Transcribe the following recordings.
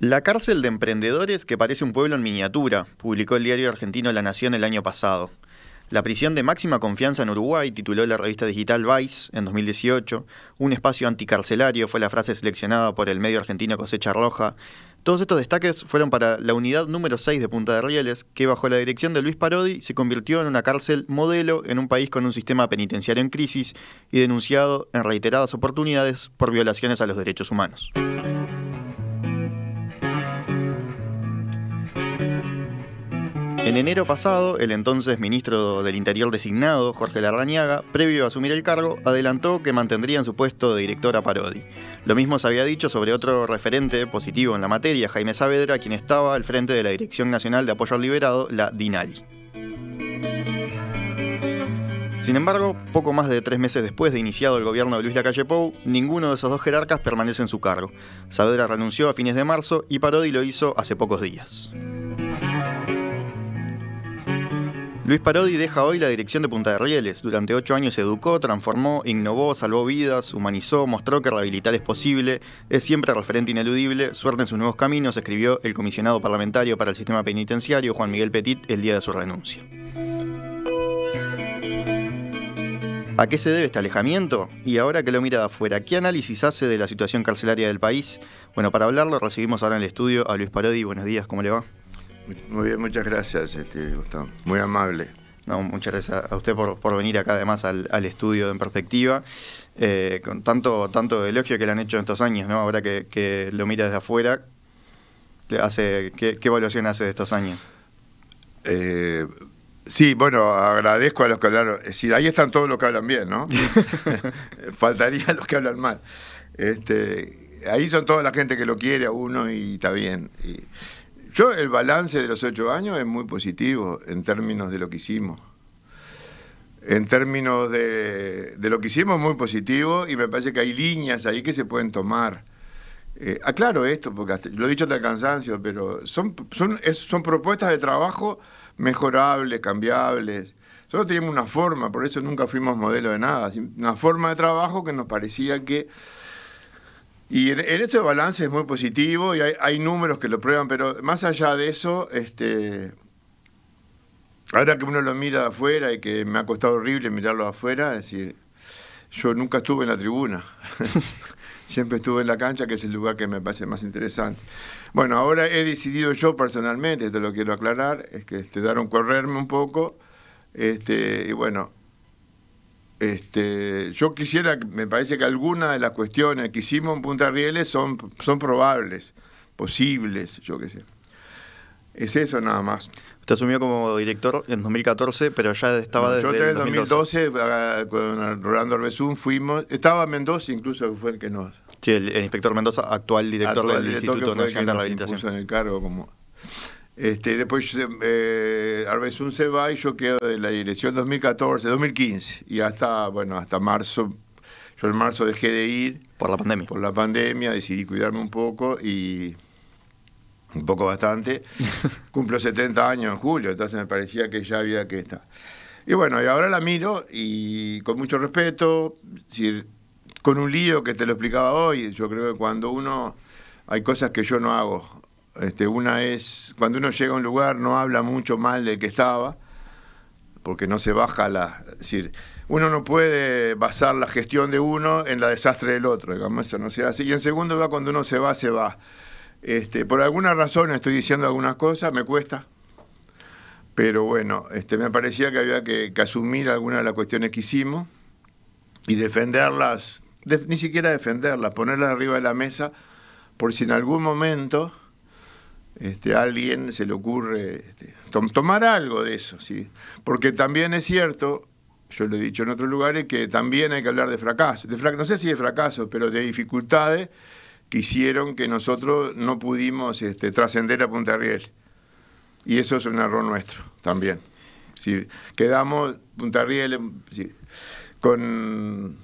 La cárcel de emprendedores que parece un pueblo en miniatura, publicó el diario argentino La Nación el año pasado. La prisión de máxima confianza en Uruguay, tituló la revista digital Vice en 2018, un espacio anticarcelario fue la frase seleccionada por el medio argentino Cosecha Roja. Todos estos destaques fueron para la unidad número 6 de Punta de Rieles, que bajo la dirección de Luis Parodi se convirtió en una cárcel modelo en un país con un sistema penitenciario en crisis y denunciado en reiteradas oportunidades por violaciones a los derechos humanos. En enero pasado, el entonces ministro del Interior designado, Jorge Larrañaga, previo a asumir el cargo, adelantó que en su puesto de director a Parodi. Lo mismo se había dicho sobre otro referente positivo en la materia, Jaime Saavedra, quien estaba al frente de la Dirección Nacional de Apoyo al Liberado, la DINALI. Sin embargo, poco más de tres meses después de iniciado el gobierno de Luis Lacalle Pou, ninguno de esos dos jerarcas permanece en su cargo. Saavedra renunció a fines de marzo y Parodi lo hizo hace pocos días. Luis Parodi deja hoy la dirección de Punta de Rieles. Durante ocho años educó, transformó, innovó, salvó vidas, humanizó, mostró que rehabilitar es posible, es siempre referente ineludible, suerte en sus nuevos caminos, escribió el comisionado parlamentario para el sistema penitenciario Juan Miguel Petit el día de su renuncia. ¿A qué se debe este alejamiento? Y ahora que lo mira de afuera, ¿qué análisis hace de la situación carcelaria del país? Bueno, para hablarlo recibimos ahora en el estudio a Luis Parodi. Buenos días, ¿cómo le va? Muy bien, muchas gracias, este, Gustavo. Muy amable. muchas gracias a usted por, por venir acá además al, al estudio en perspectiva, eh, con tanto, tanto elogio que le han hecho en estos años, ¿no? Ahora que, lo mira desde afuera, hace, ¿qué, evaluación hace de estos años? Eh, sí, bueno, agradezco a los que hablaron. ahí están todos los que hablan bien, ¿no? Faltaría los que hablan mal. Este, ahí son toda la gente que lo quiere a uno y está bien. Y, yo, el balance de los ocho años es muy positivo en términos de lo que hicimos. En términos de, lo que hicimos muy positivo y me parece que hay líneas ahí que se pueden tomar. Eh, aclaro esto, porque lo he dicho hasta el cansancio, pero son, son, son propuestas de trabajo mejorables, cambiables. Solo teníamos una forma, por eso nunca fuimos modelo de nada, una forma de trabajo que nos parecía que y en, en, este balance es muy positivo y hay, números que lo prueban, pero más allá de eso, este, ahora que uno lo mira de afuera y que me ha costado horrible mirarlo de afuera, es decir, yo nunca estuve en la tribuna. Siempre estuve en la cancha, que es el lugar que me parece más interesante. Bueno, ahora he decidido yo personalmente, te lo quiero aclarar, es que te este, daron correrme un poco. Este, y bueno, este, yo quisiera, me parece que algunas de las cuestiones que hicimos en Punta Rieles son, son probables, posibles, yo qué sé. Es eso nada más. Usted asumió como director en 2014, pero ya estaba desde Yo desde 2012, con Rolando Arbezún fuimos, estaba Mendoza incluso que fue el que nos... Sí, el, inspector Mendoza, actual director del director Instituto Nacional de en el cargo como este, después eh, un se va y yo quedo de la dirección 2014-2015 y hasta, bueno, hasta marzo. Yo en marzo dejé de ir. Por la pandemia. Por la pandemia, decidí cuidarme un poco y un poco bastante. Cumplo 70 años en julio, entonces me parecía que ya había que estar. Y bueno, y ahora la miro y con mucho respeto, con un lío que te lo explicaba hoy, yo creo que cuando uno, hay cosas que yo no hago, este, una es cuando uno llega a un lugar no habla mucho mal del que estaba, porque no se baja la... decir, uno no puede basar la gestión de uno en la desastre del otro, digamos, eso no se hace. Y en segundo lugar, cuando uno se va, se va. Este, por alguna razón estoy diciendo algunas cosas, me cuesta, pero bueno, este, me parecía que había que, asumir algunas de las cuestiones que hicimos y defenderlas, ni siquiera defenderlas, ponerlas arriba de la mesa, por si en algún momento este, a alguien se le ocurre este, tomar algo de eso, ¿sí? Porque también es cierto, yo lo he dicho en otros lugares, que también hay que hablar de fracaso, de frac no sé si de fracaso, pero de dificultades que hicieron que nosotros no pudimos este, trascender a Punta Riel. Y eso es un error nuestro también. Si quedamos Punta Riel con,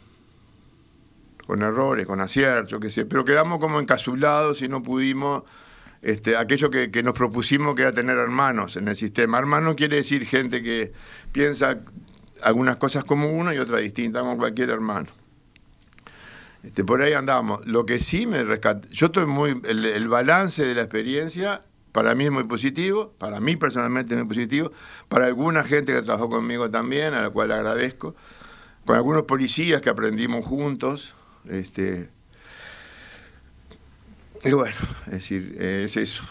con errores, con aciertos, qué sé, pero quedamos como encasulados y no pudimos este, aquello que, nos propusimos que era tener hermanos en el sistema. Hermano quiere decir gente que piensa algunas cosas como uno y otra distinta como cualquier hermano. Este, por ahí andamos. Lo que sí me rescata, yo estoy muy, el, balance de la experiencia para mí es muy positivo, para mí personalmente es muy positivo, para alguna gente que trabajó conmigo también, a la cual agradezco, con algunos policías que aprendimos juntos, este, y bueno, es decir, es eso.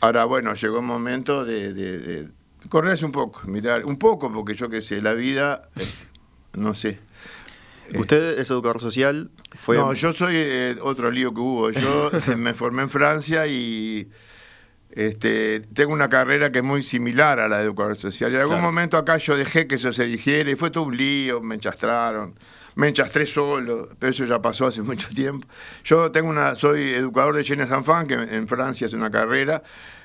Ahora, bueno, llegó el momento de, de, correrse un poco, mirar, un poco, porque yo qué sé, la vida, eh, no sé. Eh, ¿Usted es educador social? no, yo soy eh, otro lío que hubo. Yo me formé en Francia y este, tengo una carrera que es muy similar a la de educador social. en algún momento acá yo dejé que eso se dijera y fue todo un lío, me enchastraron me enchastré solo, pero eso ya pasó hace mucho tiempo. Yo tengo una, soy educador de Jeunes Enfants, que en Francia es una carrera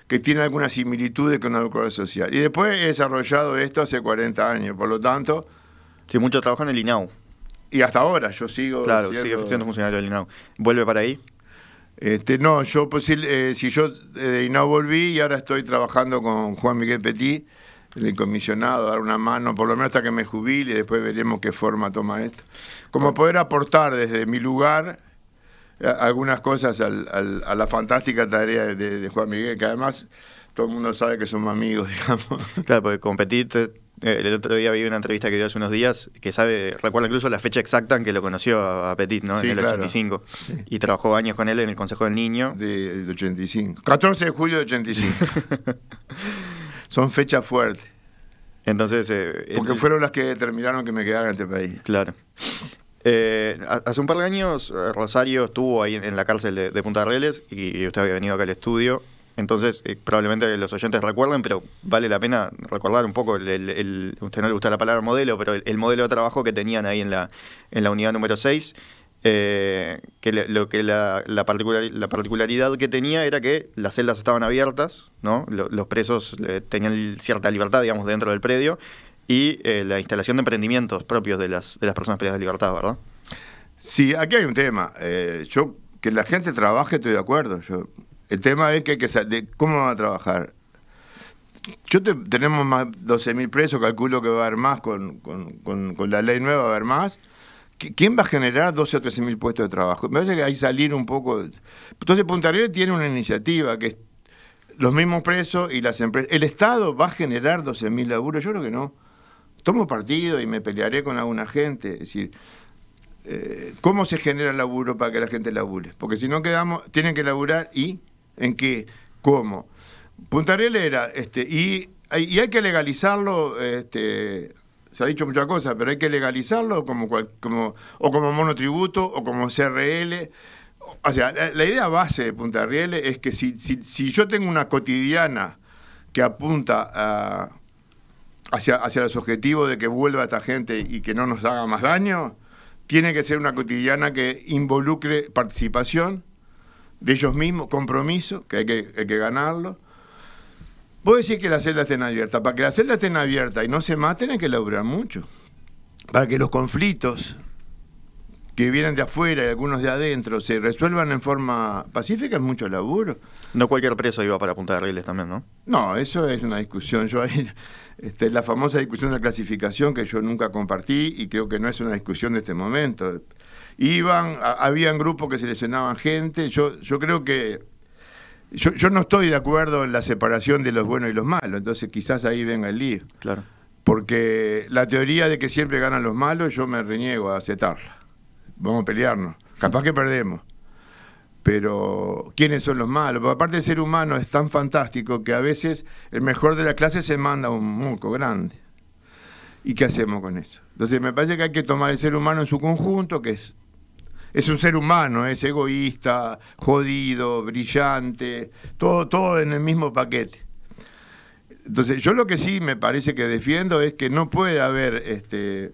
que tiene algunas similitudes con la educación social. Y después he desarrollado esto hace 40 años, por lo tanto... Sí, mucho trabajo en el INAU. Y hasta ahora yo sigo... Claro, siendo, sigue funcionario del INAU. ¿Vuelve para ahí? Este, no, yo pues, eh, si, yo eh, de INAU volví y ahora estoy trabajando con Juan Miguel Petit, el comisionado, dar una mano, por lo menos hasta que me jubile, y después veremos qué forma toma esto. Como poder aportar desde mi lugar eh, algunas cosas a la fantástica tarea de, Juan Miguel, que además todo el mundo sabe que somos amigos, digamos. Claro, porque competir, eh, el otro día vi una entrevista que dio hace unos días, que sabe, recuerda incluso la fecha exacta en que lo conoció a, Petit, ¿no? en el 85. Y trabajó años con él en el Consejo del Niño. Del 85. 14 de julio del 85. son fechas fuertes. Entonces, eh, porque fueron las que determinaron que me quedara en este país. Claro. Eh, hace un par de años eh, Rosario estuvo ahí en, la cárcel de, Punta Reles y, usted había venido acá al estudio. Entonces, probablemente los oyentes recuerden, pero vale la pena recordar un poco, el, usted no le gusta la palabra modelo, pero el, modelo de trabajo que tenían ahí en la, en la unidad número 6. Eh, que lo que la, la, particularidad que tenía era que las celdas estaban abiertas, ¿no? los presos eh, tenían cierta libertad, digamos, dentro del predio y eh, la instalación de emprendimientos propios de las, de las personas privadas de libertad, ¿verdad? Sí, aquí hay un tema. yo, que la gente trabaje, estoy de acuerdo. Yo, el tema es que, de, cómo van a trabajar. Yo tenemos más 12.000 presos, calculo que va a haber más con la ley nueva, va a haber más. ¿Quién va a generar 12 o 13 mil puestos de trabajo? Me parece que hay salir un poco. Entonces, Punta tiene una iniciativa que es los mismos presos y las empresas. ¿El Estado va a generar 12 mil laburos? Yo creo que no. Tomo partido y me pelearé con alguna gente. Es decir, eh, ¿cómo se genera el laburo para que la gente labure? Porque si no quedamos, tienen que laburar y ¿en qué? ¿Cómo? Punta era, este, y, y hay que legalizarlo este, se ha dicho muchas cosas, pero hay que legalizarlo como, como o como monotributo o como CRL. O sea, la, idea base de Punta Riel es que si, yo tengo una cotidiana que apunta hacia, hacia los objetivos de que vuelva esta gente y que no nos haga más daño, tiene que ser una cotidiana que involucre participación de ellos mismos, compromiso, que hay que, hay que ganarlo Vos decís que las celdas estén abiertas. Para que las celdas estén abiertas y no se maten hay que laburar mucho. Para que los conflictos que vienen de afuera y algunos de adentro se resuelvan en forma pacífica es mucho laburo. No cualquier preso iba para Punta de Riles también, ¿no? No, eso es una discusión. Yo ahí, este, la famosa discusión de la clasificación que yo nunca compartí y creo que no es una discusión de este momento. Iban, habían grupos que seleccionaban gente. Yo, yo creo que yo, no estoy de acuerdo en la separación de los buenos y los malos, entonces quizás ahí venga el lío. Claro. Porque la teoría de que siempre ganan los malos, yo me reniego a aceptarla. Vamos a pelearnos. Capaz que perdemos. Pero, ¿quiénes son los malos? aparte, el ser humano es tan fantástico que a veces el mejor de la clase se manda un muco grande. ¿Y qué hacemos con eso? Entonces, me parece que hay que tomar el ser humano en su conjunto, que es es un ser humano, es egoísta, jodido, brillante, todo, todo en el mismo paquete. Entonces, yo lo que sí me parece que defiendo es que no puede haber este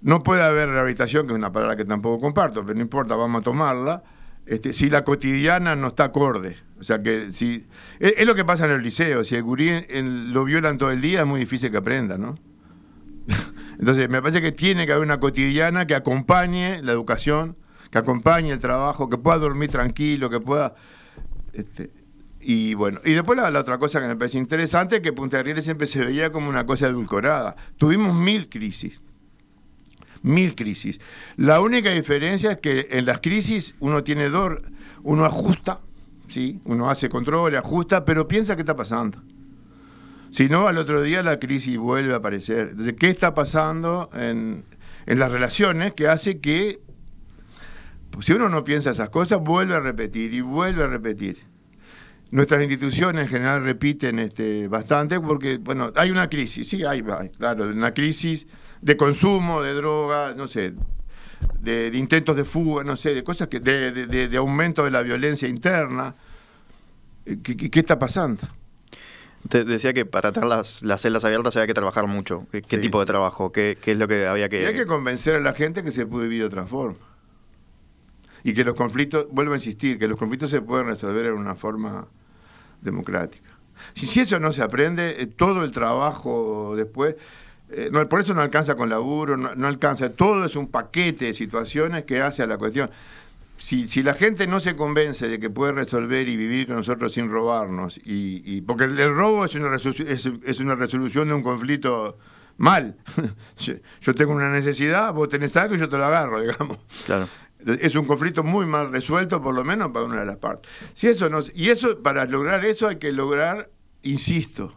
no puede haber rehabilitación, que es una palabra que tampoco comparto, pero no importa, vamos a tomarla, este, si la cotidiana no está acorde. O sea que si. Es, lo que pasa en el liceo, si el lo violan todo el día, es muy difícil que aprenda, ¿no? Entonces, me parece que tiene que haber una cotidiana que acompañe la educación que acompañe el trabajo, que pueda dormir tranquilo, que pueda... Este, y bueno, y después la, otra cosa que me parece interesante es que Punta Arriere siempre se veía como una cosa edulcorada. Tuvimos mil crisis, mil crisis. La única diferencia es que en las crisis uno tiene dor. uno ajusta, ¿sí? uno hace control, ajusta, pero piensa qué está pasando. Si no, al otro día la crisis vuelve a aparecer. Entonces, ¿qué está pasando en, en las relaciones que hace que si uno no piensa esas cosas, vuelve a repetir y vuelve a repetir. Nuestras instituciones en general repiten este, bastante porque, bueno, hay una crisis, sí, hay, claro, una crisis de consumo, de droga, no sé, de, intentos de fuga, no sé, de cosas que, de, aumento de la violencia interna. Eh, ¿Qué, está pasando? Te decía que para tener las, las, celdas abiertas había que trabajar mucho. ¿Qué, tipo de trabajo? ¿Qué, ¿Qué, es lo que había que...? Había hay que convencer a la gente que se puede vivir de otra forma y que los conflictos, vuelvo a insistir, que los conflictos se pueden resolver en una forma democrática. Si, si eso no se aprende, eh, todo el trabajo después, eh, no, por eso no alcanza con laburo, no, alcanza, todo es un paquete de situaciones que hace a la cuestión. Si, si, la gente no se convence de que puede resolver y vivir con nosotros sin robarnos, y, porque el, robo es una, es, es una resolución de un conflicto mal. yo tengo una necesidad, vos tenés algo y yo te lo agarro, digamos. Claro. Es un conflicto muy mal resuelto, por lo menos para una de las partes. Si eso no, y eso, para lograr eso hay que lograr, insisto,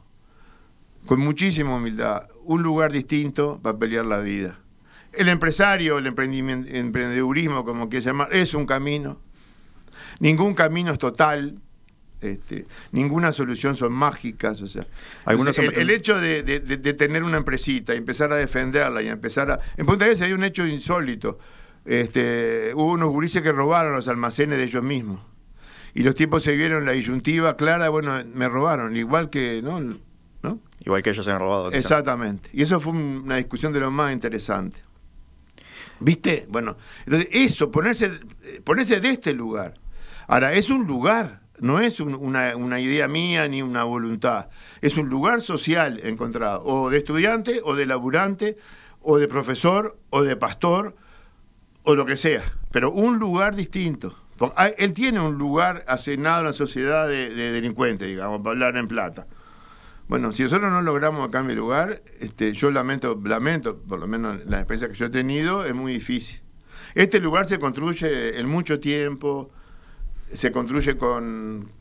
con muchísima humildad, un lugar distinto para pelear la vida. El empresario, el emprendedurismo, como quieras llamar, es un camino. Ningún camino es total. Este, ninguna solución son mágicas. O sea, el, hecho de, tener una empresita y empezar a defenderla y empezar a. En Punta hay un hecho insólito este, hubo unos gurises que robaron los almacenes de ellos mismos. Y los tipos se vieron la disyuntiva clara, bueno, me robaron, igual que, ¿no? ¿No? Igual que ellos se han robado. Exactamente. Y eso fue una discusión de lo más interesante. ¿Viste? Bueno, entonces eso, ponerse, eh, ponerse de este lugar. Ahora, es un lugar, no es una, una, idea mía ni una voluntad. Es un lugar social encontrado, o de estudiante, o de laburante, o de profesor, o de pastor, o lo que sea, pero un lugar distinto. él tiene un lugar asignado a la sociedad de, delincuentes, digamos, para hablar en plata. Bueno, si nosotros no logramos acá en mi lugar, este, yo lamento, lamento, por lo menos la experiencia que yo he tenido, es muy difícil. Este lugar se construye en mucho tiempo, se construye con,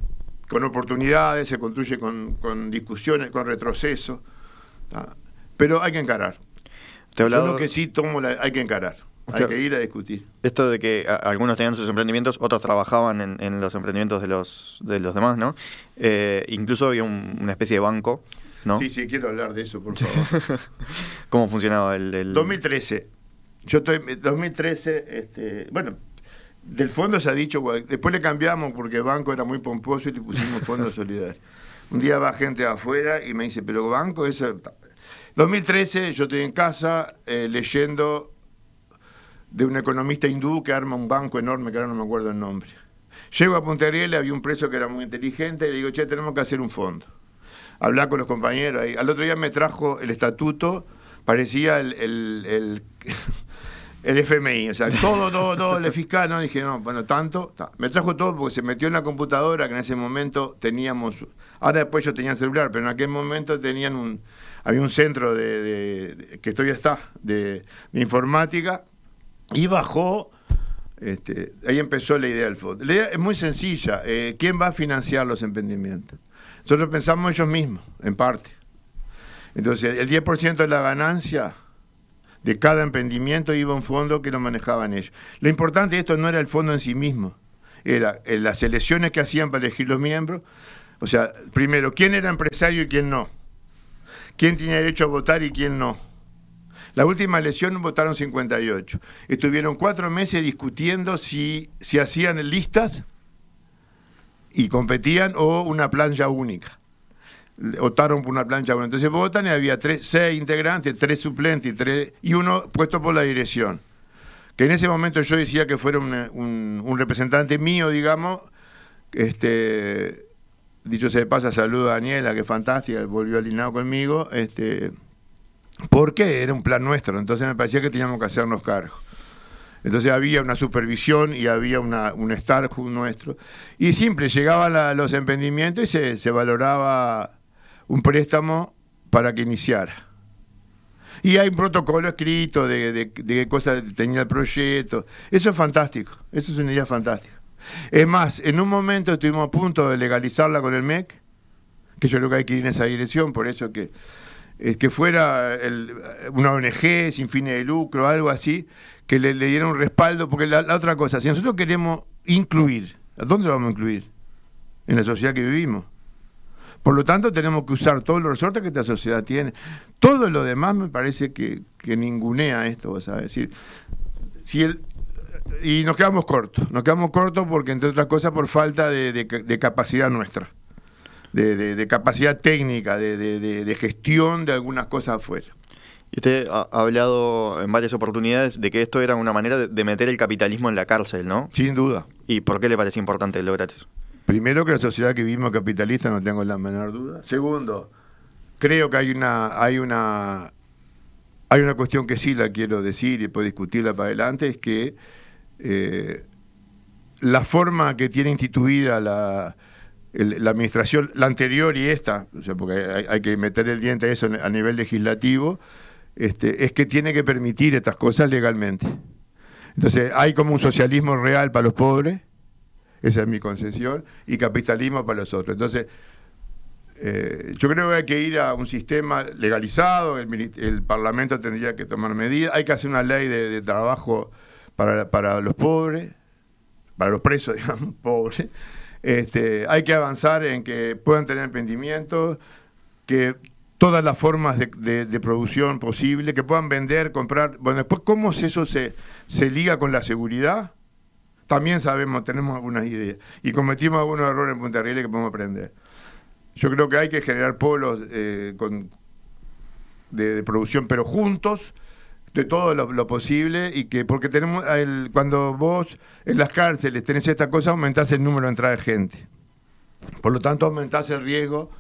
oportunidades, se construye con, discusiones, con retrocesos. Pero hay que encarar. Te hablado... lo que sí tomo, hay que encarar. Hay que ir a discutir. Esto de que algunos tenían sus emprendimientos, otros trabajaban en, los emprendimientos de los, de los demás, ¿no? Eh, incluso había una especie de banco, ¿no? Sí, sí, quiero hablar de eso, por favor. ¿Cómo funcionaba el, del? 2013. Yo estoy... 2013, este, bueno, del fondo se ha dicho... Después le cambiamos porque banco era muy pomposo y le pusimos fondo solidario. Un día va gente afuera y me dice, pero banco, es. 2013 yo estoy en casa eh, leyendo de un economista hindú que arma un banco enorme que ahora no me acuerdo el nombre. Llego a Punta había un preso que era muy inteligente, y le digo, che, tenemos que hacer un fondo. Hablar con los compañeros. Ahí. Al otro día me trajo el estatuto, parecía el, el, el, FMI, o sea, todo, todo, todo, el fiscal, ¿no? Dije, no, bueno, tanto. Me trajo todo porque se metió en la computadora que en ese momento teníamos. Ahora después yo tenía el celular, pero en aquel momento tenían un. Había un centro de, que todavía está, de, de informática y bajó. Este, ahí empezó la idea del fondo. La idea es muy sencilla. Eh, ¿Quién va a financiar los emprendimientos? Nosotros pensamos ellos mismos, en parte. Entonces, el 10% de la ganancia de cada emprendimiento iba a un fondo que lo manejaban ellos. Lo importante de esto no era el fondo en sí mismo, era eh, las elecciones que hacían para elegir los miembros. O sea, primero, quién era empresario y quién no. Quién tenía derecho a votar y quién no la última elección votaron 58. Estuvieron cuatro meses discutiendo si, si hacían listas y competían o una plancha única. Votaron por una plancha única. Entonces votan y había seis integrantes, tres suplentes y, y uno puesto por la dirección. Que en ese momento yo decía que fuera un, representante mío, digamos, este dicho se de pasa, saludo a Daniela, que es fantástica, volvió alineado conmigo. Este, porque era un plan nuestro, entonces me parecía que teníamos que hacernos cargo. Entonces había una supervisión y había un estar nuestro. Y siempre llegaban los emprendimientos y se, valoraba un préstamo para que iniciara. Y hay un protocolo escrito de, de qué cosas tenía el proyecto. Eso es fantástico, eso es una idea fantástica. Es más, en un momento estuvimos a punto de legalizarla con el MEC, que yo creo que hay que ir en esa dirección, por eso que eh, que fuera una ONG sin fines de lucro, algo así, que le, diera un respaldo, porque la, otra cosa, si nosotros queremos incluir, ¿a dónde lo vamos a incluir? En la sociedad que vivimos. Por lo tanto, tenemos que usar todos los resortes que esta sociedad tiene. Todo lo demás me parece que, ningunea esto, vas a decir. Si y nos quedamos cortos, nos quedamos cortos porque, entre otras cosas, por falta de capacidad nuestra de, capacidad técnica, de, gestión de algunas cosas afuera. Y usted ha hablado en varias oportunidades de que esto era una manera de meter el capitalismo en la cárcel, ¿no? Sin duda. ¿Y por qué le parece importante lograr eso? Primero, que la sociedad que vivimos capitalista, no tengo la menor duda. Segundo, creo que hay una, hay una, hay una cuestión que sí la quiero decir y puedo discutirla para adelante, es que eh, la forma que tiene instituida la, la administración, la anterior y esta, o sea, porque hay, que meter el diente a eso a nivel legislativo, este, es que tiene que permitir estas cosas legalmente. Entonces, hay como un socialismo real para los pobres, esa es mi concesión, y capitalismo para los otros. Entonces, eh, yo creo que hay que ir a un sistema legalizado, el, Parlamento tendría que tomar medidas, hay que hacer una ley de, trabajo para, para los pobres, para los presos, digamos, pobres. Este, hay que avanzar en que puedan tener emprendimientos, que todas las formas de, producción posible, que puedan vender, comprar. Bueno, después, ¿cómo eso se, liga con la seguridad? También sabemos, tenemos algunas ideas. Y cometimos algunos errores en Punta Riel que podemos aprender. Yo creo que hay que generar polos eh, de producción, pero juntos, de todo lo, posible y que porque tenemos cuando vos en las cárceles tenés esta cosa aumentás el número de entrada de gente por lo tanto aumentás el riesgo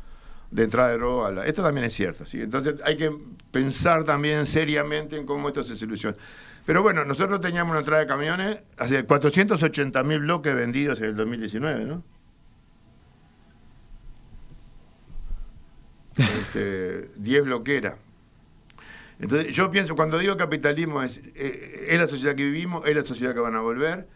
de entrada de droga esto también es cierto ¿sí? entonces hay que pensar también seriamente en cómo esto se soluciona pero bueno nosotros teníamos una entrada de camiones hace 480 mil bloques vendidos en el 2019 no 10 este, bloqueras entonces, yo pienso, cuando digo capitalismo, eh, es, la sociedad que vivimos, es la sociedad que van a volver,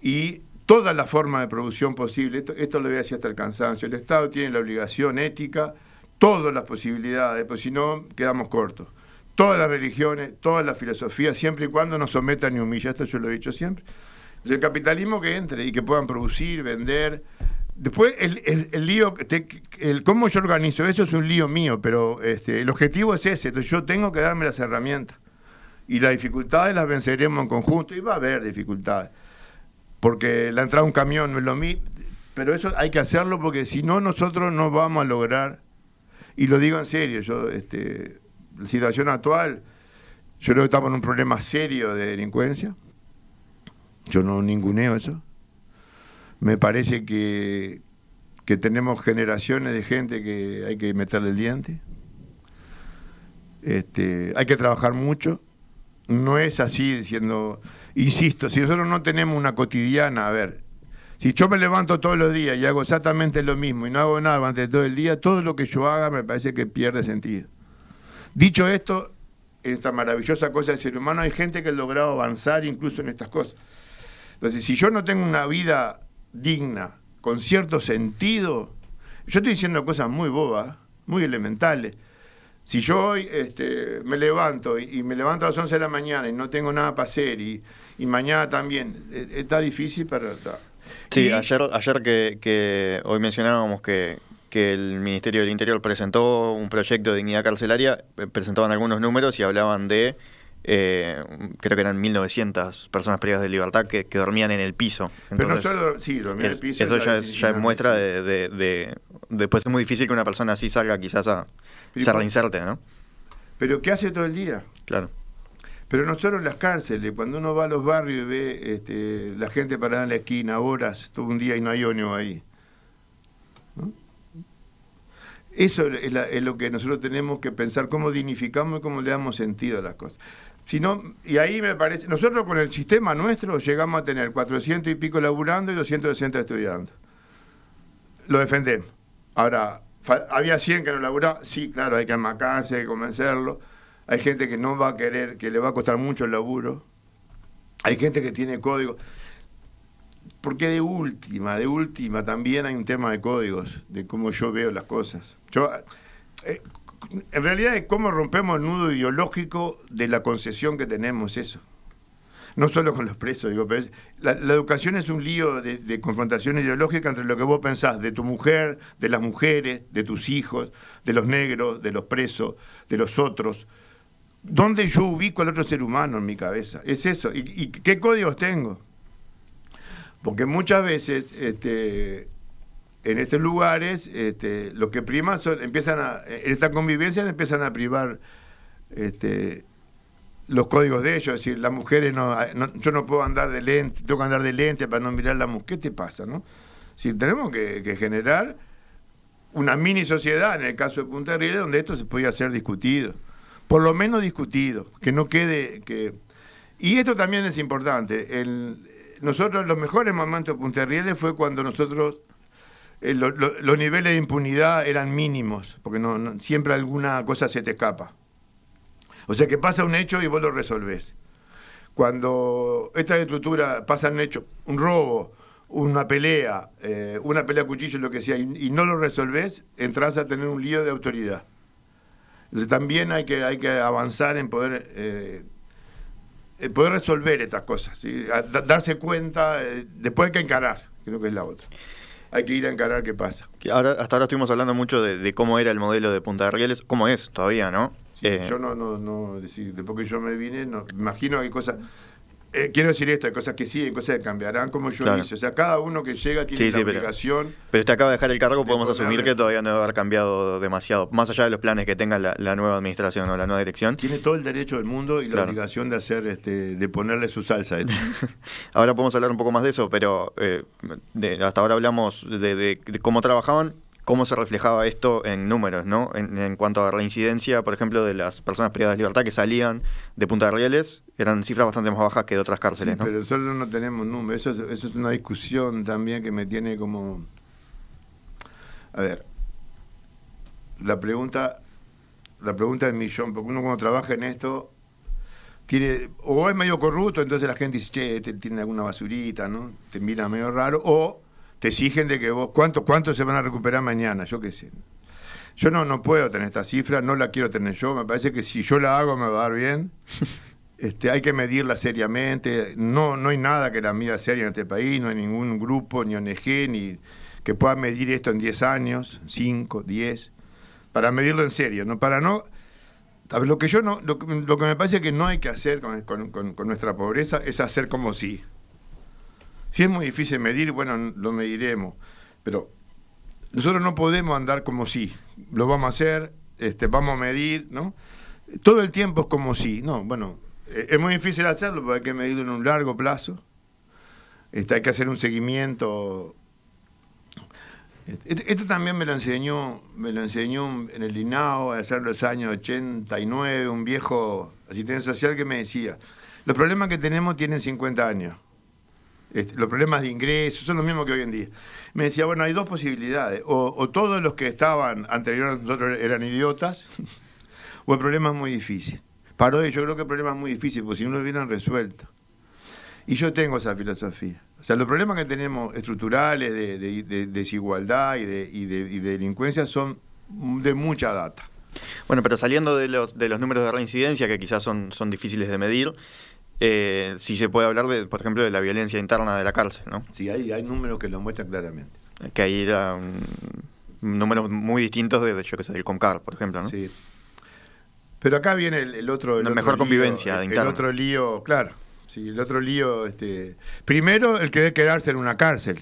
y todas las formas de producción posible, esto, lo voy a decir hasta el cansancio, el Estado tiene la obligación ética, todas las posibilidades, pues si no, quedamos cortos. Todas las religiones, todas las filosofías, siempre y cuando nos sometan y humillan, esto yo lo he dicho siempre. Es el capitalismo que entre y que puedan producir, vender, Después, el, el, lío, el cómo yo organizo eso es un lío mío, pero este, el objetivo es ese. Entonces, yo tengo que darme las herramientas. Y las dificultades las venceremos en conjunto. Y va a haber dificultades. Porque la entrada de un camión no es lo mismo. Pero eso hay que hacerlo porque si no, nosotros no vamos a lograr. Y lo digo en serio, yo, este, la situación actual, yo creo que estamos en un problema serio de delincuencia. Yo no ninguneo eso me parece que, tenemos generaciones de gente que hay que meterle el diente. Este, hay que trabajar mucho. No es así diciendo, insisto, si nosotros no tenemos una cotidiana, a ver, si yo me levanto todos los días y hago exactamente lo mismo y no hago nada durante todo el día, todo lo que yo haga me parece que pierde sentido. Dicho esto, en esta maravillosa cosa del ser humano hay gente que ha logrado avanzar incluso en estas cosas. Entonces, si yo no tengo una vida digna, con cierto sentido. Yo estoy diciendo cosas muy bobas, muy elementales. Si yo hoy este, me levanto y, me levanto a las 11 de la mañana y no tengo nada para hacer y, mañana también, e, está difícil, pero está. Sí, ayer, ayer que, hoy mencionábamos que, que el Ministerio del Interior presentó un proyecto de dignidad carcelaria, eh, presentaban algunos números y hablaban de eh, creo que eran 1900 personas privadas de libertad que, dormían en el piso. Pero no sí, dormían en el piso. Eso ya es, muestra de, Después es muy difícil que una persona así salga quizás a... reinserte, ¿no? Pero ¿qué hace todo el día? Claro. Pero no solo en las cárceles, cuando uno va a los barrios y ve este, la gente parada en la esquina horas, todo un día y no hay odio ahí. Eso es, es lo que nosotros tenemos que pensar, cómo dignificamos y cómo le damos sentido a las cosas. Sino, y ahí me parece, nosotros con el sistema nuestro llegamos a tener 400 y pico laburando y 260 estudiando. Lo defendemos. Ahora, había 100 que no laburaban, sí, claro, hay que amacarse, hay que convencerlo. Hay gente que no va a querer, que le va a costar mucho el laburo. Hay gente que tiene código. Porque de última, de última, también hay un tema de códigos, de cómo yo veo las cosas. Yo, eh, en realidad es cómo rompemos el nudo ideológico de la concesión que tenemos eso. No solo con los presos, digo, pero la, educación es un lío de, confrontación ideológica entre lo que vos pensás de tu mujer, de las mujeres, de tus hijos, de los negros, de los presos, de los otros. ¿Dónde yo ubico al otro ser humano en mi cabeza? Es eso. ¿Y, y qué códigos tengo? Porque muchas veces este, en estos lugares este, lo que prima son, empiezan a, en esta convivencia empiezan a privar este, los códigos de ellos, es decir, las mujeres no, yo no puedo andar de lente, tengo que andar de lente para no mirar la mujer, ¿qué te pasa? No? Si tenemos que, generar una mini sociedad, en el caso de Punta Rieles, donde esto se podía ser discutido, por lo menos discutido, que no quede que y esto también es importante. nosotros los mejores momentos de Punta Rieles fue cuando nosotros eh, los niveles de impunidad eran mínimos, porque no, siempre alguna cosa se te escapa. O sea que pasa un hecho y vos lo resolvés. Cuando esta estructura pasa un hecho, un robo, una pelea, eh, una pelea a cuchillo, lo que sea, y, no lo resolvés, entras a tener un lío de autoridad. Entonces también hay que, hay que avanzar en poder, eh, poder resolver estas cosas, darse cuenta, después hay que encarar, creo que es la otra hay que ir a encarar qué pasa. Ahora, hasta ahora estuvimos hablando mucho de, cómo era el modelo de Punta de Rieles, cómo es todavía, ¿no? Eh, yo no, no, no, después que yo me vine, no, imagino que cosas eh, quiero decir esto, hay cosas que siguen, cosas que cambiarán, como yo lo hice. O sea, cada uno que llega tiene la obligación. Pero, usted acaba de dejar el cargo, podemos asumir que todavía no va haber cambiado demasiado, más allá de los planes que tenga la, nueva administración o la nueva dirección. Tiene todo el derecho del mundo y la obligación de hacer, este, de ponerle su salsa. ahora podemos hablar un poco más de eso, pero eh, hasta ahora hablamos de, de, cómo trabajaban cómo se reflejaba esto en números, ¿no? En, cuanto a la incidencia, por ejemplo, de las personas privadas de libertad que salían de Punta de Rieles, eran cifras bastante más bajas que de otras cárceles, Pero nosotros no tenemos números, eso es, una discusión también que me tiene como... A ver, la pregunta, la pregunta millón, porque uno cuando trabaja en esto tiene, o es medio corrupto, entonces la gente dice, che, este tiene alguna basurita, ¿no? Te mira medio raro, o te exigen de que vos, ¿cuántos cuánto se van a recuperar mañana? Yo qué sé. Yo no, no puedo tener esta cifra, no la quiero tener yo, me parece que si yo la hago me va a dar bien. Este, hay que medirla seriamente, no, no hay nada que la mida seria en este país, no hay ningún grupo, ni ONG, ni que pueda medir esto en 10 años, 5, 10, para medirlo en serio, ¿no? Para no lo que yo no, lo, que me parece que no hay que hacer con, con nuestra pobreza es hacer como si. Si es muy difícil medir, bueno, lo mediremos. Pero nosotros no podemos andar como si. Lo vamos a hacer, este, vamos a medir, ¿no? Todo el tiempo es como si. No, bueno, e, es muy difícil hacerlo porque hay que medirlo en un largo plazo. Este, hay que hacer un seguimiento. Este, este, esto, también me lo enseñó, me lo enseñó en el INAO allá en los años 89, un viejo asistente social que me decía, los problemas que tenemos tienen 50 años. Este, los problemas de ingresos, son los mismos que hoy en día. Me decía, bueno, hay dos posibilidades, o, todos los que estaban anteriores a nosotros eran idiotas, o el problema es muy difícil. Para hoy yo creo que el problema es muy difícil, porque si no lo hubieran resuelto. Y yo tengo esa filosofía. O sea, los problemas que tenemos estructurales de, desigualdad y de, delincuencia son de mucha data. Bueno, pero saliendo de los, números de reincidencia, que quizás son difíciles de medir, eh, si se puede hablar, de, por ejemplo, de la violencia interna de la cárcel, ¿no? Sí, hay, hay números que lo muestran claramente. Que hay números muy distintos de, yo que sé, del CONCAR, por ejemplo, ¿no? Sí. Pero acá viene el, el otro... La mejor convivencia el, interna. El otro lío, claro. Sí, el otro lío... este Primero, el querer quedarse en una cárcel.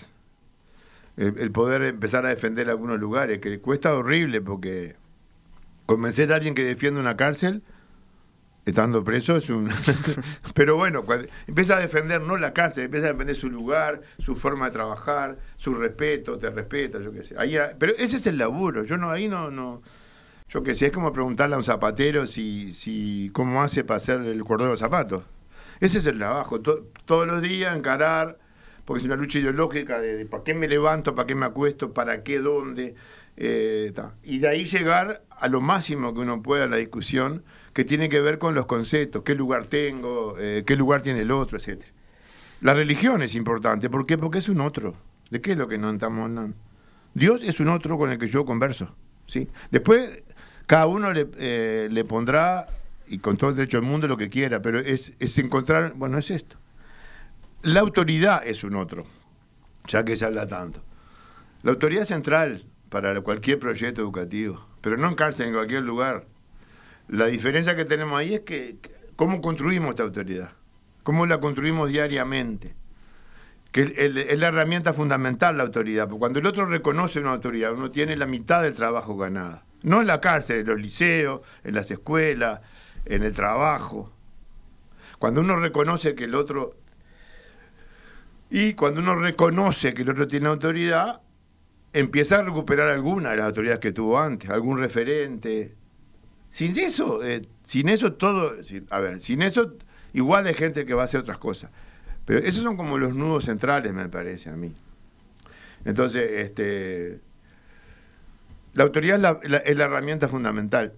El, el poder empezar a defender algunos lugares, que cuesta horrible porque convencer a alguien que defiende una cárcel estando preso es un... Pero bueno, empieza a defender no la cárcel, empieza a defender su lugar, su forma de trabajar, su respeto, te respeta, yo qué sé. Ahí, pero ese es el laburo, yo no, ahí no, no... Yo qué sé, es como preguntarle a un zapatero si, si cómo hace para hacer el cordero de los zapatos. Ese es el trabajo, todos los días encarar, porque es una lucha ideológica de para qué me levanto, para qué me acuesto, para qué, dónde eh, y de ahí llegar a lo máximo que uno pueda la discusión que tiene que ver con los conceptos, qué lugar tengo, eh, qué lugar tiene el otro, etc. La religión es importante, ¿por qué? Porque es un otro. ¿De qué es lo que nos estamos hablando? Dios es un otro con el que yo converso. ¿sí? Después, cada uno eh, le, pondrá, y con todo el derecho del mundo, lo que quiera, pero es, es encontrar, bueno, es esto. La autoridad es un otro, ya que se habla tanto. La autoridad central, para cualquier proyecto educativo, pero no en cárcel, en cualquier lugar. La diferencia que tenemos ahí es que cómo construimos esta autoridad, cómo la construimos diariamente que es la herramienta fundamental la autoridad, porque cuando el otro reconoce una autoridad, uno tiene la mitad del trabajo ganado. No en la cárcel, en los liceos, en las escuelas, en el trabajo. Cuando uno reconoce que el otro... Y cuando uno reconoce que el otro tiene autoridad, empieza a recuperar alguna de las autoridades que tuvo antes, algún referente. Sin eso, eh, sin eso todo, a ver, sin eso igual hay gente que va a hacer otras cosas. Pero esos son como los nudos centrales, me parece a mí. Entonces, este, la autoridad es la, herramienta fundamental,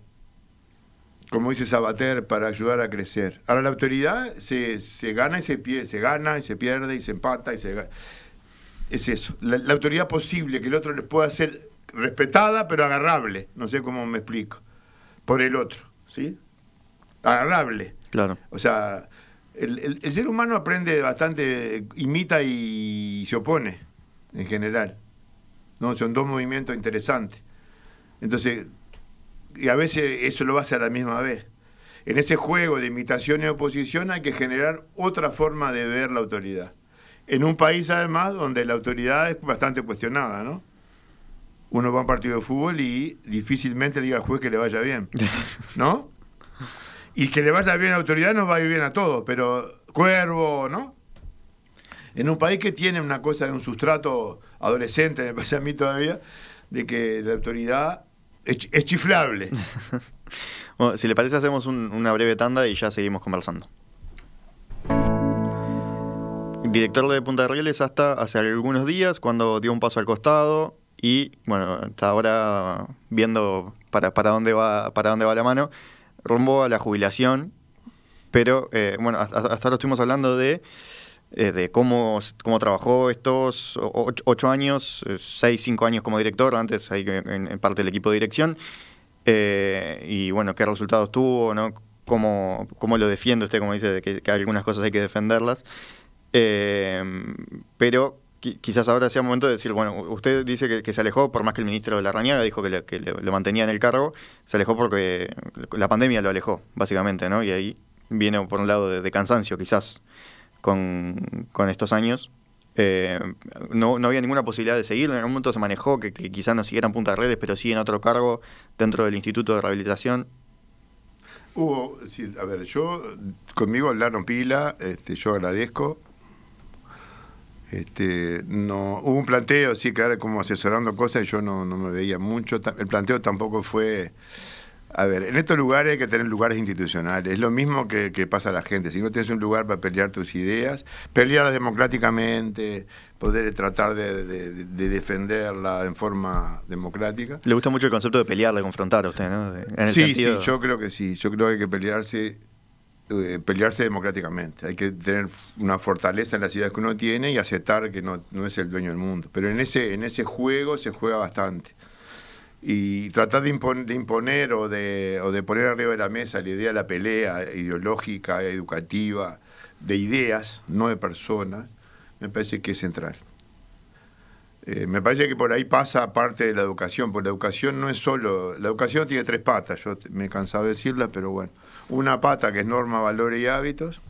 como dice Sabater, para ayudar a crecer. Ahora, la autoridad se, gana y se, pierde, se gana y se pierde y se empata y se es eso, la, autoridad posible que el otro le pueda ser respetada pero agarrable, no sé cómo me explico, por el otro, ¿sí? Agarrable. Claro. O sea, el, ser humano aprende bastante, imita y, y se opone, en general. ¿no? Son dos movimientos interesantes. Entonces, y a veces eso lo hace a la misma vez. En ese juego de imitación y oposición hay que generar otra forma de ver la autoridad en un país además donde la autoridad es bastante cuestionada, ¿no? Uno va a un partido de fútbol y difícilmente le diga al juez que le vaya bien, ¿no? Y que le vaya bien a la autoridad no va a ir bien a todos, pero cuervo, ¿no? En un país que tiene una cosa de un sustrato adolescente, me parece a mí todavía, de que la autoridad es, es chiflable. bueno, si le parece hacemos una breve tanda y ya seguimos conversando director de Punta de Rieles hasta hace algunos días, cuando dio un paso al costado y, bueno, está ahora viendo para, para, dónde, va, para dónde va la mano, rumbo a la jubilación. Pero, eh, bueno, hasta, hasta ahora estuvimos hablando de, eh, de cómo, cómo trabajó estos ocho, años, eh, seis, cinco años como director, antes en, parte del equipo de dirección. y bueno, qué resultados tuvo, ¿no? Cómo, cómo, lo defiende usted, como dice, que, que algunas cosas hay que defenderlas. Em, pero quizás ahora sea momento de decir, bueno, usted dice que, se alejó, por más que el ministro de la Rañaga dijo que, lo mantenía en el cargo, se alejó porque la pandemia lo alejó, básicamente, ¿no? Y ahí viene por un lado de, cansancio, quizás, con, estos años. Eh, no, había ninguna posibilidad de seguirlo en algún momento se manejó que, quizás no siguieran punta de redes, pero sí en otro cargo dentro del Instituto de Rehabilitación. Hugo, a ver, yo conmigo hablaron pila, este, yo agradezco, este, no, hubo un planteo, sí, era como asesorando cosas, yo no, me veía mucho. El planteo tampoco fue... A ver, en estos lugares hay que tener lugares institucionales. Es lo mismo que, pasa a la gente. Si no tienes un lugar para pelear tus ideas, pelearlas democráticamente, poder tratar de, defenderlas defenderla en forma democrática. Le gusta mucho el concepto de pelear, de confrontar a usted, ¿no? sí, sí, yo creo que sí. Yo creo que hay que pelearse eh, pelearse democráticamente, hay que tener una fortaleza en las ideas que uno tiene y aceptar que no, no es el dueño del mundo. Pero en ese, en ese juego se juega bastante. Y tratar de, imponer o de, o de poner arriba de la mesa la idea de la pelea ideológica, educativa, de ideas, no de personas, me parece que es central. Eh, me parece que por ahí pasa parte de la educación, porque la educación no es solo. La educación tiene tres patas, yo me he cansado de decirla, pero bueno una pata que es norma, valores y hábitos,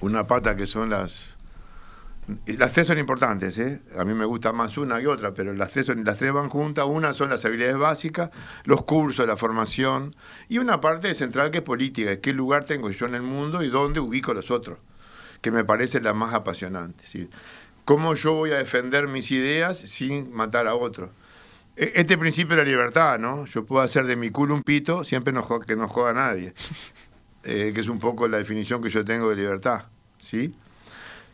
una pata que son las... Las tres son importantes, ¿eh? a mí me gusta más una que otra, pero las tres, las tres van juntas. Una son las habilidades básicas, los cursos, la formación, y una parte central que es política, es qué lugar tengo yo en el mundo y dónde ubico los otros, que me parece la más apasionante. ¿sí? ¿Cómo yo voy a defender mis ideas sin matar a otro. E, este principio de la libertad, ¿no? Yo puedo hacer de mi culo un pito siempre no que no joda a nadie. Eh, que es un poco la definición que yo tengo de libertad, ¿sí?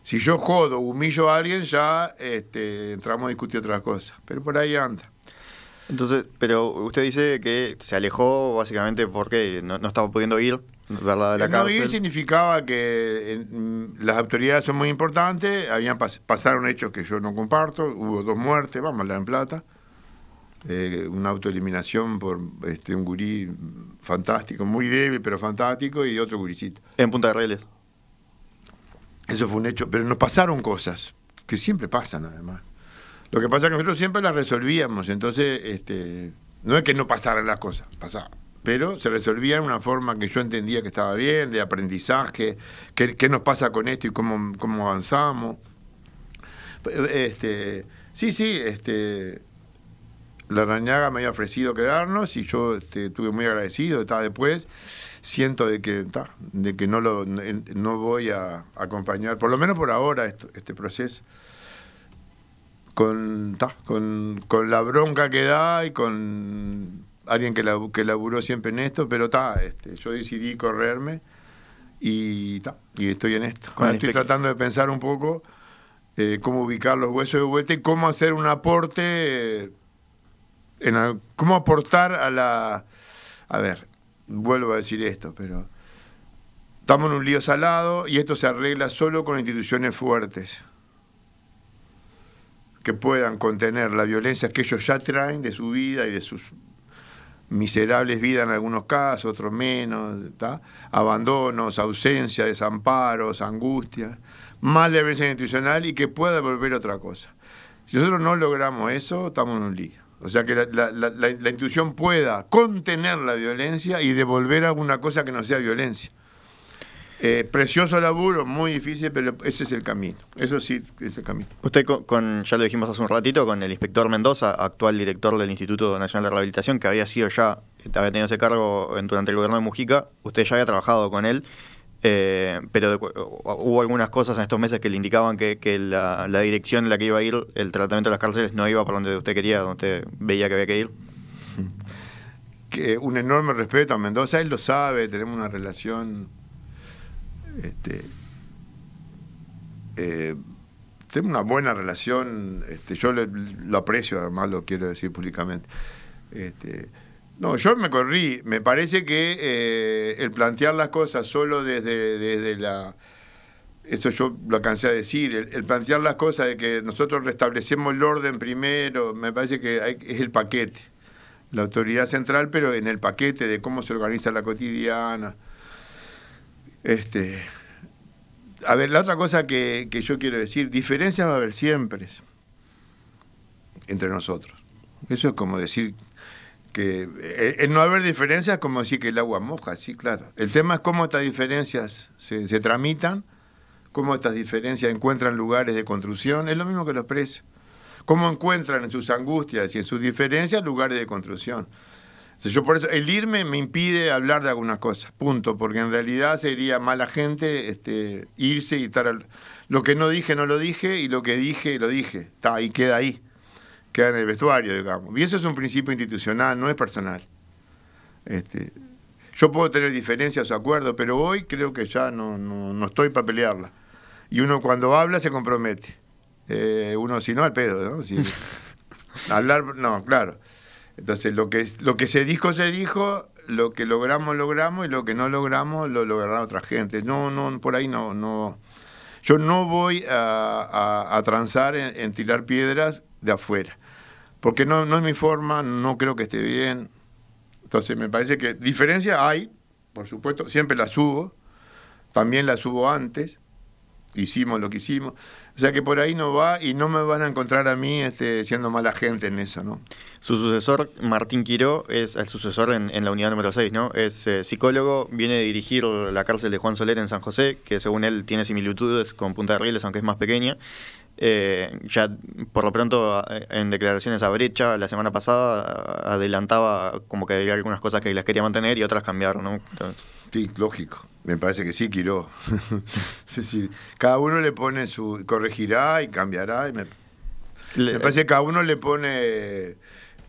Si yo jodo, humillo a alguien, ya este, entramos a discutir otras cosas. Pero por ahí anda. Entonces, pero usted dice que se alejó básicamente porque no, estaba pudiendo ir, ¿verdad? De la eh, no ir significaba que las autoridades son muy importantes, habían pasaron hechos que yo no comparto, hubo dos muertes, vamos, la en plata. Eh, una autoeliminación por este, un gurí fantástico, muy débil, pero fantástico, y otro guricito. En Punta de Reyes. Eso fue un hecho, pero nos pasaron cosas, que siempre pasan además. Lo que pasa es que nosotros siempre las resolvíamos, entonces este, no es que no pasaran las cosas, pasaban. Pero se resolvían de una forma que yo entendía que estaba bien, de aprendizaje, qué, nos pasa con esto y cómo, cómo avanzamos. Este, sí, sí, este, la arañaga me había ofrecido quedarnos y yo este, estuve muy agradecido, está después. Siento de que, de que no, lo, no voy a acompañar, por lo menos por ahora, este proceso. Con, la bronca que da y con alguien que, que laburó siempre en esto, pero está este, yo decidí correrme y, y estoy en esto. estoy tratando de pensar un poco eh, cómo ubicar los huesos de vuelta y cómo hacer un aporte cómo aportar a la... A ver, vuelvo a decir esto, pero estamos en un lío salado y esto se arregla solo con instituciones fuertes que puedan contener la violencia que ellos ya traen de su vida y de sus miserables vidas en algunos casos, otros menos, ¿está? abandonos, ausencia, desamparos, angustias, más violencia institucional y que pueda volver otra cosa. Si nosotros no logramos eso, estamos en un lío. O sea, que la, la, institución pueda contener la violencia y devolver alguna cosa que no sea violencia. Eh, precioso laburo, muy difícil, pero ese es el camino. Eso sí, es el camino. Usted, con, ya lo dijimos hace un ratito, con el inspector Mendoza, actual director del Instituto Nacional de Rehabilitación, que había sido ya, había tenido ese cargo durante el gobierno de Mujica, usted ya había trabajado con él eh, pero hubo algunas cosas en estos meses que le indicaban que, la, dirección en la que iba a ir el tratamiento de las cárceles no iba para donde usted quería, donde usted veía que había que ir. Mm. Que un enorme respeto a Mendoza, él lo sabe, tenemos una relación. Este, eh, tenemos una buena relación, este, yo lo aprecio, además lo quiero decir públicamente. Este, no, yo me corrí. Me parece que eh, el plantear las cosas solo desde, la... Eso yo lo cansé de decir, el, plantear las cosas de que nosotros restablecemos el orden primero, me parece que es el paquete, la autoridad central, pero en el paquete de cómo se organiza la cotidiana. Este, a ver, la otra cosa que, que yo quiero decir, diferencias va a haber siempre entre nosotros. Eso es como decir eh, el, no haber diferencias es como decir que el agua moja, sí, claro. El tema es cómo estas diferencias se, se tramitan, cómo estas diferencias encuentran lugares de construcción, es lo mismo que los precios. Cómo encuentran en sus angustias y en sus diferencias lugares de construcción. yo por eso, el irme me impide hablar de algunas cosas, punto, porque en realidad sería mala gente este, irse y estar... Lo que no dije, no lo dije, y lo que dije, lo dije, está, y queda ahí en el vestuario, digamos. Y eso es un principio institucional, no es personal. Este, yo puedo tener diferencias o acuerdos, pero hoy creo que ya no, estoy para pelearla. Y uno cuando habla se compromete. Eh, uno si no al pedo, ¿no? hablar, no, claro. Entonces lo que, lo que se dijo, se dijo, lo que logramos, logramos, y lo que no logramos, lo logrará otra gente. No, no, por ahí no, no. Yo no voy a, a, transar en tirar piedras de afuera porque no, no es mi forma, no creo que esté bien. Entonces me parece que diferencia hay, por supuesto, siempre la subo también la subo antes, hicimos lo que hicimos. O sea que por ahí no va y no me van a encontrar a mí este, siendo mala gente en eso, ¿no? Su sucesor, Martín Quiró, es el sucesor en, la unidad número 6, ¿no? Es eh, psicólogo, viene a dirigir la cárcel de Juan Soler en San José, que según él tiene similitudes con Punta de Rieles, aunque es más pequeña. Eh, ya por lo pronto eh, en declaraciones a brecha la semana pasada adelantaba como que había algunas cosas que las quería mantener y otras cambiaron ¿no? Sí, lógico. Me parece que sí, Quiró. es decir, cada uno le pone su. corregirá y cambiará. me, parece que cada uno le pone.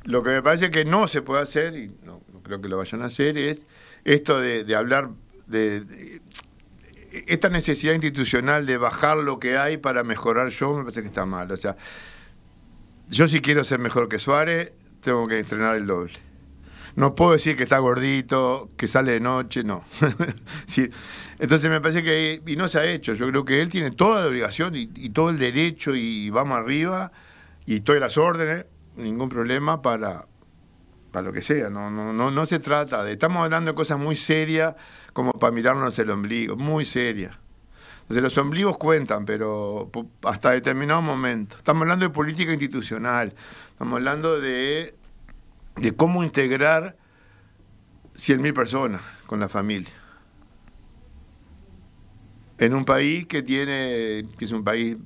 Lo que me parece que no se puede hacer, y no, creo que lo vayan a hacer, es esto de, hablar de esta necesidad institucional de bajar lo que hay para mejorar yo me parece que está mal. O sea, yo si quiero ser mejor que Suárez, tengo que entrenar el doble. No puedo decir que está gordito, que sale de noche, no. Entonces me parece que, y no se ha hecho, yo creo que él tiene toda la obligación y, todo el derecho y vamos arriba y estoy a las órdenes, ningún problema para, para lo que sea. No, no, no, no se trata de, estamos hablando de cosas muy serias como para mirarnos el ombligo, muy seria. Entonces los ombligos cuentan, pero hasta determinado momento. Estamos hablando de política institucional, estamos hablando de, de cómo integrar 100.000 personas con la familia. En un país que tiene, que es un país,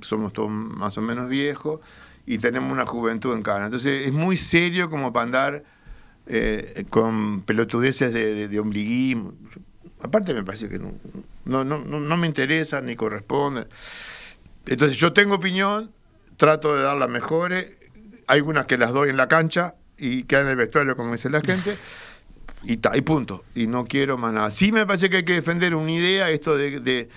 somos todos más o menos viejos, y tenemos una juventud en cana. Entonces es muy serio como para andar eh, con pelotudeces de, ombliguismo. Aparte me parece que no, me interesa ni corresponde. Entonces yo tengo opinión, trato de dar las mejores, hay algunas que las doy en la cancha y quedan en el vestuario, como dice la gente, y, punto. Y no quiero más nada. Sí me parece que hay que defender una idea, esto de,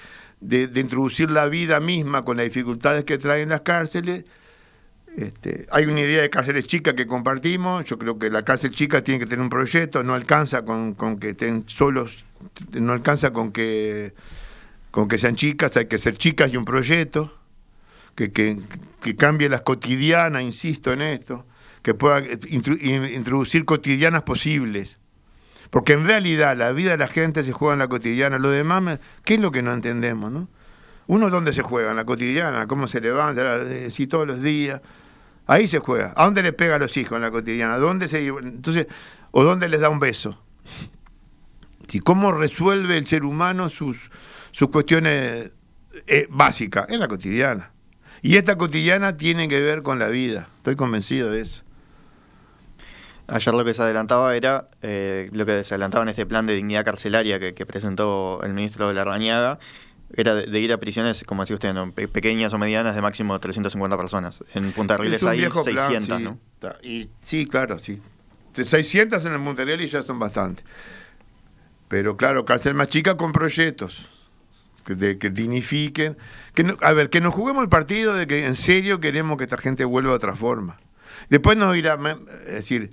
de introducir la vida misma con las dificultades que traen las cárceles este, hay una idea de cárceles chicas que compartimos. Yo creo que la cárcel chica tiene que tener un proyecto. No alcanza con, que estén solos, no alcanza con que, con que sean chicas. Hay que ser chicas y un proyecto que, cambie las cotidianas, insisto en esto, que pueda introducir cotidianas posibles. Porque en realidad la vida de la gente se juega en la cotidiana. Lo demás, ¿qué es lo que no entendemos? No? Uno, ¿dónde se juega? En la cotidiana, cómo se levanta, si todos los días Ahí se juega. ¿A dónde les pega a los hijos en la cotidiana? ¿Dónde se entonces o dónde les da un beso? ¿Cómo resuelve el ser humano sus, sus cuestiones eh, básicas? En la cotidiana. Y esta cotidiana tiene que ver con la vida. Estoy convencido de eso. Ayer lo que se adelantaba era eh, lo que se adelantaba en este plan de dignidad carcelaria que, presentó el ministro de la Rañada, era de, ir a prisiones, como decía usted, pequeñas o medianas de máximo 350 personas. En Punta Riles hay 600, ¿no? sí, claro, sí. 600 en el Monterrey ya son bastante. Pero claro, cárcel más chica con proyectos que, de, que dignifiquen. Que a ver, que nos juguemos el partido de que en serio queremos que esta gente vuelva a otra forma. Después nos irá, decir,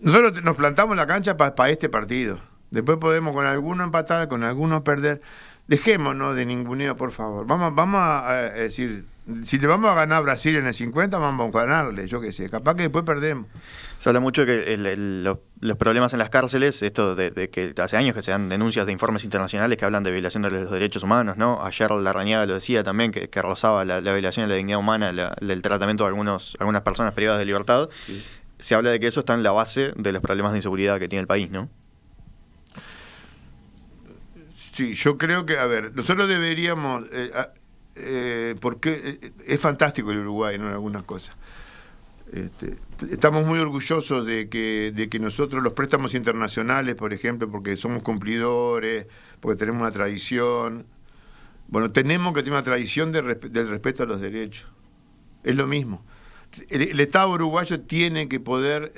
nosotros nos plantamos la cancha para este partido. Después podemos con alguno empatar, con algunos perder dejémonos de ninguneo, por favor. Vamos, vamos a, decir, si le vamos a ganar a Brasil en el 50, vamos a ganarle, yo qué sé. Capaz que después perdemos. Se habla mucho de que los, problemas en las cárceles, esto de, que hace años que se dan denuncias de informes internacionales que hablan de violación de los derechos humanos, ¿no? Ayer la Reñada lo decía también, que, rozaba la, violación de la dignidad humana, el tratamiento de algunos, algunas personas privadas de libertad. Se habla de que eso está en la base de los problemas de inseguridad que tiene el país, ¿no? Sí, yo creo que, a ver, nosotros deberíamos, eh, eh, porque eh, es fantástico el Uruguay en algunas cosas. Este, estamos muy orgullosos de que, nosotros los préstamos internacionales, por ejemplo, porque somos cumplidores, porque tenemos una tradición. Bueno, tenemos que tener una tradición del respeto a los derechos. Es lo mismo. El, Estado uruguayo tiene que poder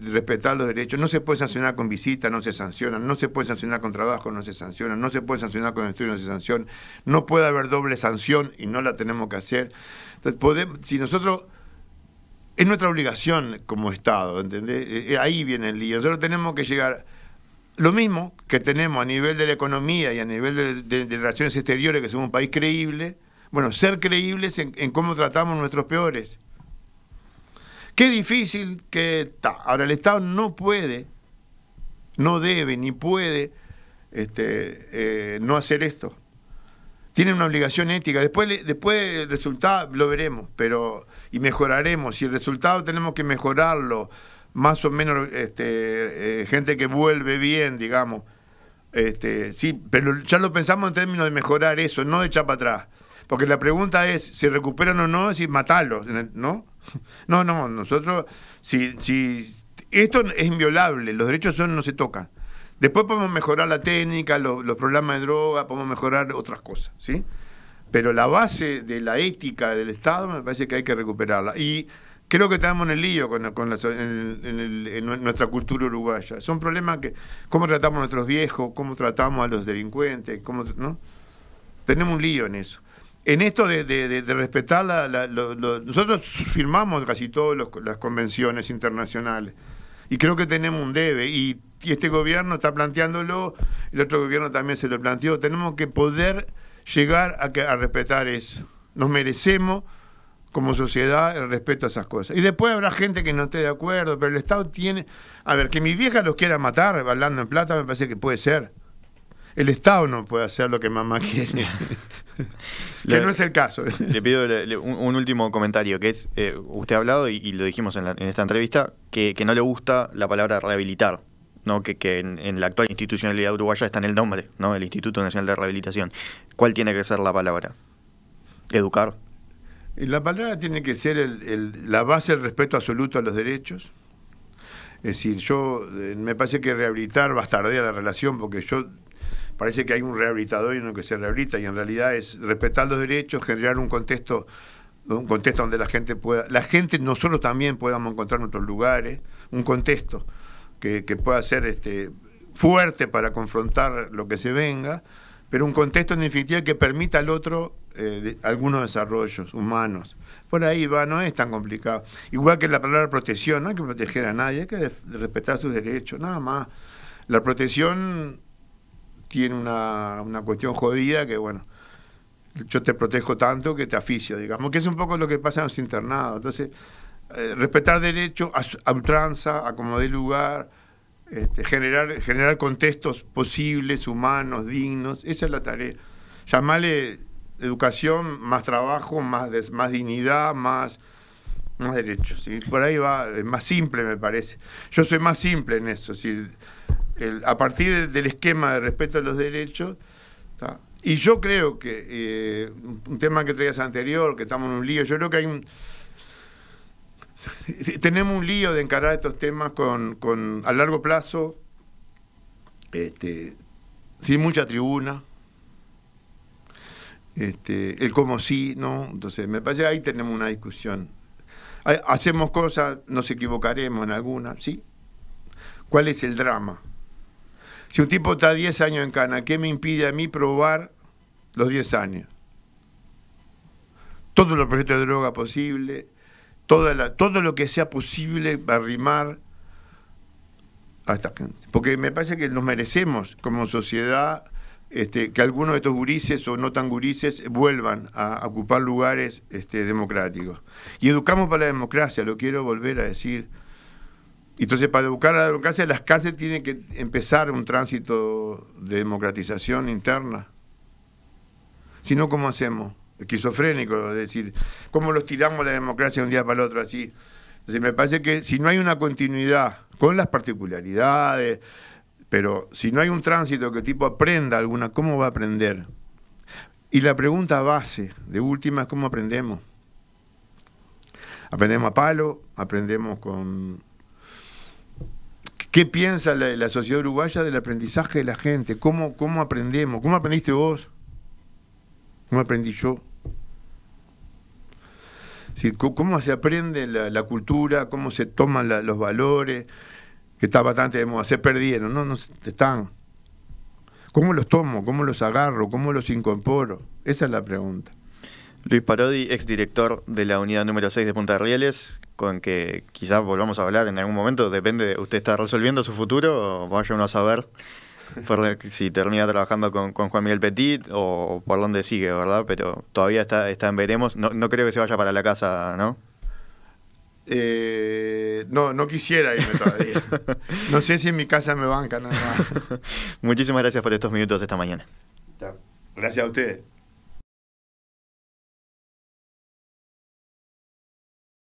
respetar los derechos. No se puede sancionar con visita, no se sanciona. No se puede sancionar con trabajo, no se sanciona. No se puede sancionar con estudio, no se sanciona. No puede haber doble sanción y no la tenemos que hacer. Entonces, podemos, si nosotros es nuestra obligación como Estado, ¿entendés? Eh, eh, ahí viene el lío. Nosotros tenemos que llegar. Lo mismo que tenemos a nivel de la economía y a nivel de, relaciones exteriores, que somos un país creíble, bueno, ser creíbles en, en cómo tratamos nuestros peores. Qué difícil que está. Ahora, el Estado no puede, no debe, ni puede este, eh, no hacer esto. Tiene una obligación ética. Después, después el resultado lo veremos, pero y mejoraremos. Si el resultado tenemos que mejorarlo, más o menos este, eh, gente que vuelve bien, digamos. Este, sí, pero ya lo pensamos en términos de mejorar eso, no de echar para atrás. Porque la pregunta es, si recuperan o no? Es si matarlos, ¿no? No, no, nosotros, si, si esto es inviolable, los derechos son no se tocan. Después podemos mejorar la técnica, los, problemas de droga, podemos mejorar otras cosas, ¿sí? Pero la base de la ética del Estado me parece que hay que recuperarla. Y creo que estamos en el lío con, en, nuestra cultura uruguaya. Son problemas que, cómo tratamos a nuestros viejos, cómo tratamos a los delincuentes, ¿no? Tenemos un lío en eso en esto de, respetarla, respetar nosotros firmamos casi todas las convenciones internacionales y creo que tenemos un debe y, este gobierno está planteándolo el otro gobierno también se lo planteó tenemos que poder llegar a, a respetar eso nos merecemos como sociedad el respeto a esas cosas y después habrá gente que no esté de acuerdo pero el Estado tiene a ver que mi vieja los quiera matar hablando en plata me parece que puede ser el Estado no puede hacer lo que mamá quiere que no es el caso. Le pido un, último comentario, que es, eh, usted ha hablado y, lo dijimos en, esta entrevista, que, no le gusta la palabra rehabilitar, ¿no? que, en, la actual institucionalidad uruguaya está en el nombre, ¿no? el Instituto Nacional de Rehabilitación. ¿Cuál tiene que ser la palabra? ¿Educar? la palabra tiene que ser la base del respeto absoluto a los derechos. Es decir, yo eh, me parece que rehabilitar bastardea la relación porque yo parece que hay un rehabilitador y uno que se rehabilita, y en realidad es respetar los derechos, generar un contexto un contexto donde la gente pueda, la gente, nosotros también podamos encontrar en otros lugares, un contexto que, pueda ser este, fuerte para confrontar lo que se venga, pero un contexto en definitiva que permita al otro eh, algunos desarrollos humanos. Por ahí va, no es tan complicado. Igual que la palabra protección, no hay que proteger a nadie, hay que respetar sus derechos, nada más. La protección tiene una, cuestión jodida que, bueno, yo te protejo tanto que te aficio, digamos, que es un poco lo que pasa en los internados. Entonces, eh, respetar derechos a, ultranza, acomodar lugar, este, generar, generar contextos posibles, humanos, dignos, esa es la tarea. Llamarle educación, más trabajo, más, más dignidad, más, más derechos. Por ahí va, es más simple me parece. Yo soy más simple en eso. ¿sí? a partir del esquema de respeto a los derechos. Y yo creo que, eh, un tema que traías anterior, que estamos en un lío, yo creo que hay un... Tenemos un lío de encarar estos temas con, con a largo plazo, este, sin mucha tribuna, este, el como sí, ¿no? Entonces, me parece ahí tenemos una discusión. Hacemos cosas, nos equivocaremos en alguna, ¿sí? ¿Cuál es el drama? Si un tipo está 10 años en cana, ¿qué me impide a mí probar los 10 años? Todos los proyectos de droga posibles, todo lo que sea posible arrimar a esta gente. Porque me parece que nos merecemos como sociedad este, que algunos de estos gurises o no tan gurises vuelvan a ocupar lugares este, democráticos. Y educamos para la democracia, lo quiero volver a decir. Entonces, para educar a la democracia, las cárceles tienen que empezar un tránsito de democratización interna. Si no, ¿cómo hacemos? Esquizofrénico, es decir, ¿cómo los tiramos la democracia de un día para el otro así? me parece que si no hay una continuidad con las particularidades, pero si no hay un tránsito que tipo aprenda alguna, ¿cómo va a aprender? Y la pregunta base, de última, es cómo aprendemos. Aprendemos a palo, aprendemos con ¿Qué piensa la, sociedad uruguaya del aprendizaje de la gente? ¿Cómo, ¿Cómo aprendemos? ¿Cómo aprendiste vos? ¿Cómo aprendí yo? ¿Cómo se aprende la, cultura? ¿Cómo se toman los valores? Que está bastante de moda. Se perdieron, no, no están. ¿Cómo los tomo? ¿Cómo los agarro? ¿Cómo los incorporo? Esa es la pregunta. Luis Parodi, exdirector de la unidad número 6 de Punta de Rieles, con que quizás volvamos a hablar en algún momento, depende, usted está resolviendo su futuro, o vaya uno a saber si termina trabajando con, Juan Miguel Petit o por dónde sigue, ¿verdad? Pero todavía está, está en veremos, no, creo que se vaya para la casa, ¿no? Eh, no, no quisiera irme todavía. no sé si en mi casa me banca nada más. Muchísimas gracias por estos minutos esta mañana. Gracias a usted